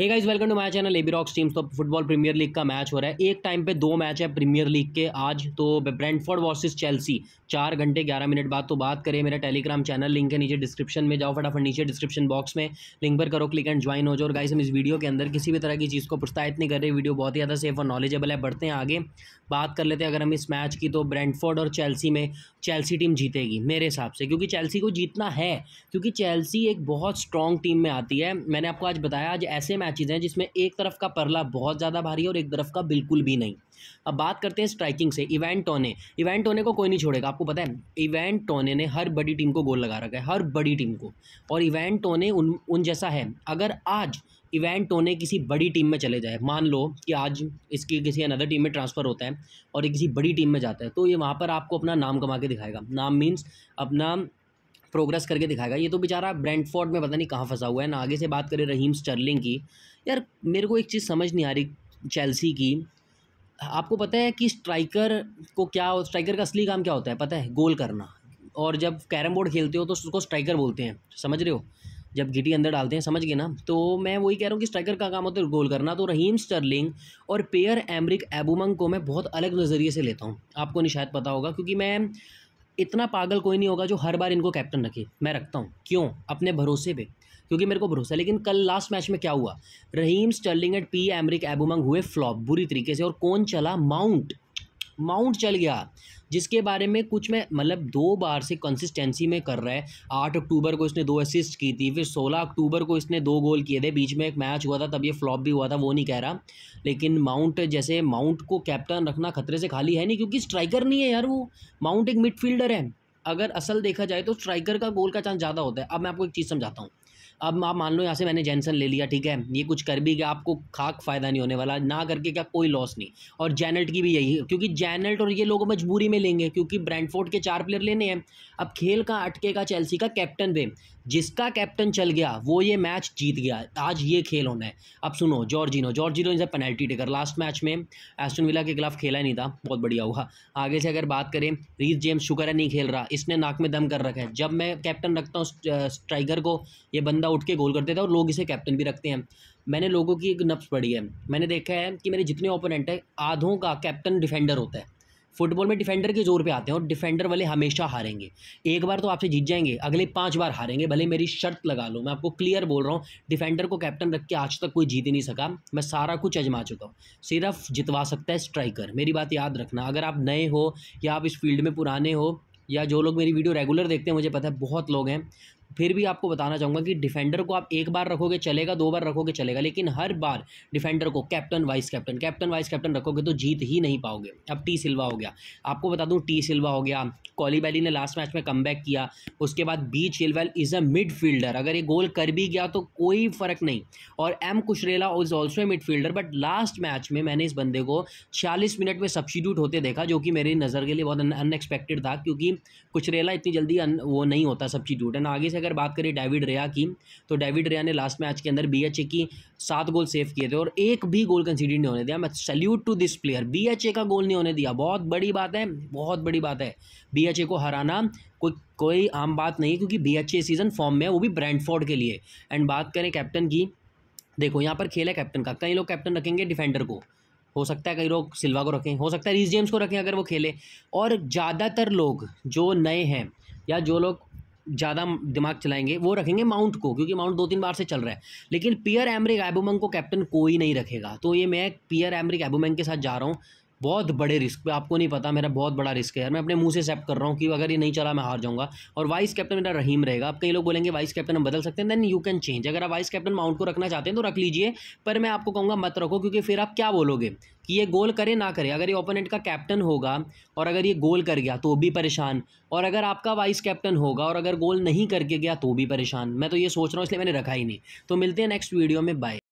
hey guys welcome to my channel AB rocks teams तो football premier league का match हो रहा है एक टाइम पे दो मैच है प्रीमियर लीग के आज तो ब्रेंटफोर्ड वर्सेस चेल्सी चार घंटे ग्यारह मिनट बाद तो बात करें मेरा टेलीग्राम चैनल लिंक है नीचे डिस्क्रिप्शन में जाओ फटाफट नीचे डिस्क्रिप्शन बॉक्स में लिंक पर करो क्लिक एंड ज्वाइन हो जाओ और गाइस हम इस वीडियो के अंदर किसी भी तरह की चीज़ को प्रोत्साहित नहीं कर रहे वीडियो बहुत ही ज़्यादा सेफ और नॉलेजेबल है बढ़ते हैं आगे बात कर लेते हैं अगर हम इस मैच की तो ब्रेंटफोर्ड और चेल्सी में चेल्सी टीम जीतेगी मेरे हिसाब से क्योंकि चेल्सी को जीतना है क्योंकि चेल्सी एक बहुत स्ट्रॉन्ग टीम में आती है मैंने आपको आज बताया आज ऐसे मैच मैचेज हैं जिसमें एक तरफ का परला बहुत ज़्यादा भारी है और एक तरफ का बिल्कुल भी नहीं अब बात करते हैं स्ट्राइकिंग से इवेंट टोने इवेंट टोने को कोई नहीं छोड़ेगा आपको पता है इवेंट टोने ने हर बड़ी टीम को गोल लगा रखा है हर बड़ी टीम को और इवेंट टोने उन उन जैसा है अगर आज इवेंट टोने किसी बड़ी टीम में चले जाए मान लो कि आज इसकी किसी अनदर टीम में ट्रांसफ़र होता है और ये किसी बड़ी टीम में जाता है तो ये वहाँ पर आपको अपना नाम कमा के दिखाएगा नाम मीन्स अपना प्रोग्रेस करके दिखाएगा ये तो बेचारा ब्रेंडफोर्ड में पता नहीं कहाँ फंसा हुआ है ना आगे से बात करें रहीम स्टर्लिंग की यार मेरे को एक चीज़ समझ नहीं आ रही चेल्सी की आपको पता है कि स्ट्राइकर को क्या स्ट्राइकर का असली काम क्या होता है पता है गोल करना और जब कैरम बोर्ड खेलते हो तो उसको स्ट्राइकर बोलते हैं समझ रहे हो जब घिटी अंदर डालते हैं समझ गए ना तो मैं वही कह रहा हूँ कि स्ट्राइकर का काम होता है गोल करना तो रहीम स्टर्लिंग और पेयर एमरिक एबूमंग को मैं बहुत अलग नज़रिए से लेता हूँ आपको नहीं शायद पता होगा क्योंकि मैं इतना पागल कोई नहीं होगा जो हर बार इनको कैप्टन रखे मैं रखता हूँ क्यों अपने भरोसे पे क्योंकि मेरे को भरोसा है लेकिन कल लास्ट मैच में क्या हुआ Raheem Sterling and P Emerick Aubameyang हुए फ्लॉप बुरी तरीके से और कौन चला माउंट माउंट चल गया जिसके बारे में कुछ मैं मतलब दो बार से कंसिस्टेंसी में कर रहा है आठ अक्टूबर को इसने दो असिस्ट की थी फिर सोलह अक्टूबर को इसने दो गोल किए थे बीच में एक मैच हुआ था तब ये फ्लॉप भी हुआ था वो नहीं कह रहा लेकिन माउंट जैसे माउंट को कैप्टन रखना खतरे से खाली है नहीं क्योंकि स्ट्राइकर नहीं है यार वो माउंट एक मिडफील्डर है अगर असल देखा जाए तो स्ट्राइकर का गोल का चांस ज़्यादा होता है अब मैं आपको एक चीज़ समझाता हूँ अब आप मान लो यहाँ से मैंने जैनसन ले लिया ठीक है ये कुछ कर भी गया आपको खाक फ़ायदा नहीं होने वाला ना करके क्या कोई लॉस नहीं और जैनल्ट की भी यही है क्योंकि जैनल्ट और ये लोग मजबूरी में लेंगे क्योंकि ब्रैंडफोर्ड के चार प्लेयर लेने हैं अब खेल का अटकेगा चेल्सी का कैप्टन वे जिसका कैप्टन चल गया वो ये मैच जीत गया आज ये खेल होना है अब सुनो जॉर्जिनो जॉर्जिनो इनसे पेनल्टी टेकर लास्ट मैच में एस्टन विला के खिलाफ खेला नहीं था बहुत बढ़िया हुआ आगे से अगर बात करें रीत जेम्स शुक्र है नहीं खेल रहा इसने नाक में दम कर रखा है जब मैं कैप्टन रखता हूँ स्ट्राइकर को ये बंदा बंदा उठ के गोल कर देता है और लोग इसे कैप्टन भी रखते हैं मैंने लोगों की एक नफ्स पढ़ी है मैंने देखा है कि मेरे जितने ओपोनेंट हैं आधों का कैप्टन डिफेंडर होता है फुटबॉल में डिफेंडर के जोर पे आते हैं और डिफेंडर वाले हमेशा हारेंगे एक बार तो आपसे जीत जाएंगे अगले पांच बार हारेंगे भले मेरी शर्त लगा लो मैं आपको क्लियर बोल रहा हूँ डिफेंडर को कैप्टन रख के आज तक कोई जीत ही नहीं सका मैं सारा कुछ अजमा चुका हूँ सिर्फ जितवा सकता है स्ट्राइकर मेरी बात याद रखना अगर आप नए हो या आप इस फील्ड में पुराने हो या जो लोग मेरी वीडियो रेगुलर देखते हैं मुझे पता है बहुत लोग हैं फिर भी आपको बताना चाहूँगा कि डिफेंडर को आप एक बार रखोगे चलेगा दो बार रखोगे चलेगा लेकिन हर बार डिफेंडर को captain vice captain captain vice captain रखोगे तो जीत ही नहीं पाओगे अब टी सिल्वा हो गया आपको बता दूँ टी सिल्वा हो गया कॉली बैली ने लास्ट मैच में कम किया उसके बाद B Chilwell is a midfielder अगर ये गोल कर भी गया तो कोई फ़र्क नहीं और M Kushrela is also a midfielder but last match में मैंने इस बंदे को छियालीस मिनट में सब्सिट्यूट होते देखा जो कि मेरी नज़र के लिए बहुत अनएक्सपेक्टेड था क्योंकि कुशरेला इतनी जल्दी वो नहीं होता सब्सिट्यूट एंड आगे से से अगर बात करें डेविड रेया की तो डेविड रेया ने लास्ट मैच के अंदर बी की सात गोल सेव किए थे और एक भी गोल कंसीडर नहीं होने दिया मैं salute to this player B का गोल नहीं होने दिया बहुत बड़ी बात है बहुत बड़ी बात है बी को हराना कोई कोई आम बात नहीं क्योंकि बी एच सीज़न फॉर्म में है वो भी ब्रैंडफोर्ड के लिए एंड बात करें कैप्टन की देखो यहाँ पर खेल है कैप्टन का कई लोग कैप्टन रखेंगे डिफेंडर को हो सकता है कई लोग सिल्वा को रखें हो सकता है रीस जेम्स को रखें अगर वो खेले और ज़्यादातर लोग जो नए हैं या जो लोग ज़्यादा दिमाग चलाएंगे वो रखेंगे माउंट को क्योंकि माउंट दो तीन बार से चल रहा है लेकिन पियर एमरिक एबोमंग को कैप्टन कोई नहीं रखेगा तो ये मैं पियर एमरिक एबोमंग के साथ जा रहा हूँ बहुत बड़े रिस्क पे आपको नहीं पता मेरा बहुत बड़ा रिस्क है यार मैं अपने मुंह से एक्सेप्ट कर रहा हूँ कि अगर ये नहीं चला मैं हार जाऊँगा और वाइस कैप्टन मेरा रहीम रहेगा आप कई लोग बोलेंगे वाइस कैप्टन हम बदल सकते हैं देन यू कैन चेंज अगर आप वाइस कैप्टन माउंट को रखना चाहते हैं तो रख लीजिए पर मैं आपको कहूँगा मत रखो क्योंकि फिर आप क्या बोलोगे कि ये गोल करे ना करे अगर ये ओपोनेंट का कैप्टन होगा और अगर ये गोल कर गया तो भी परेशान और अगर आपका वाइस कैप्टन होगा और अगर गोल नहीं करके गया तो भी परेशान मैं तो ये सोच रहा हूँ इसलिए मैंने रखा ही नहीं तो मिलते हैं नेक्स्ट वीडियो में बाय